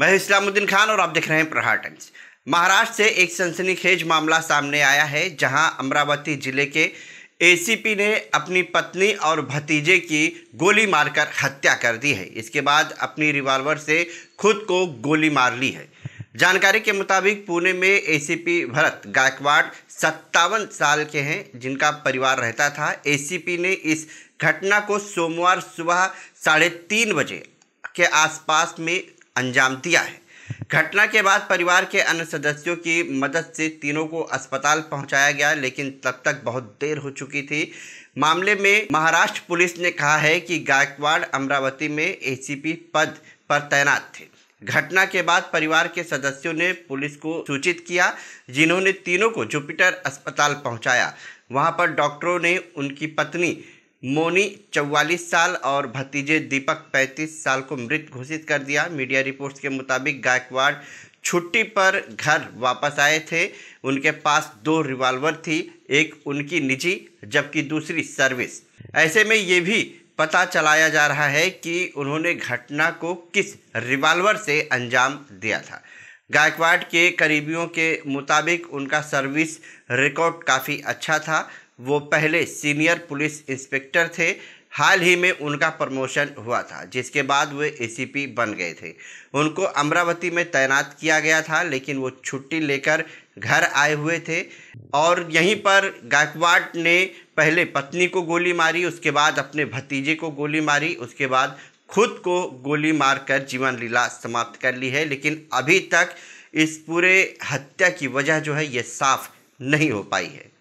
मैं इस्लामुद्दीन खान और आप देख रहे हैं प्रहार टाइम्स महाराष्ट्र से एक सनसनीखेज मामला सामने आया है जहां अमरावती जिले के एसीपी ने अपनी पत्नी और भतीजे की गोली मारकर हत्या कर दी है इसके बाद अपनी रिवाल्वर से खुद को गोली मार ली है जानकारी के मुताबिक पुणे में एसीपी भरत गायकवाड़ सत्तावन साल के हैं जिनका परिवार रहता था एसीपी ने इस घटना को सोमवार सुबह साढ़े तीन बजे के आसपास में अंजाम दिया है घटना के बाद परिवार के अन्य सदस्यों की मदद से तीनों को अस्पताल पहुंचाया गया लेकिन तब तक बहुत देर हो चुकी थी मामले में महाराष्ट्र पुलिस ने कहा है कि गायकवाड़ अमरावती में एसीपी पद पर तैनात थे घटना के बाद परिवार के सदस्यों ने पुलिस को सूचित किया जिन्होंने तीनों को जुपिटर अस्पताल पहुंचाया वहां पर डॉक्टरों ने उनकी पत्नी मोनी चौवालीस साल और भतीजे दीपक पैंतीस साल को मृत घोषित कर दिया मीडिया रिपोर्ट्स के मुताबिक गायकवाड़ छुट्टी पर घर वापस आए थे उनके पास दो रिवॉल्वर थी एक उनकी निजी जबकि दूसरी सर्विस ऐसे में ये भी पता चलाया जा रहा है कि उन्होंने घटना को किस रिवॉल्वर से अंजाम दिया था गायकवाड़ के करीबियों के मुताबिक उनका सर्विस रिकॉर्ड काफ़ी अच्छा था वो पहले सीनियर पुलिस इंस्पेक्टर थे हाल ही में उनका प्रमोशन हुआ था जिसके बाद वे एसीपी बन गए थे उनको अमरावती में तैनात किया गया था लेकिन वो छुट्टी लेकर घर आए हुए थे और यहीं पर गायकवाड़ ने पहले पत्नी को गोली मारी उसके बाद अपने भतीजे को गोली मारी उसके बाद खुद को गोली मारकर जीवन लीला समाप्त कर ली है लेकिन अभी तक इस पूरे हत्या की वजह जो है ये साफ नहीं हो पाई है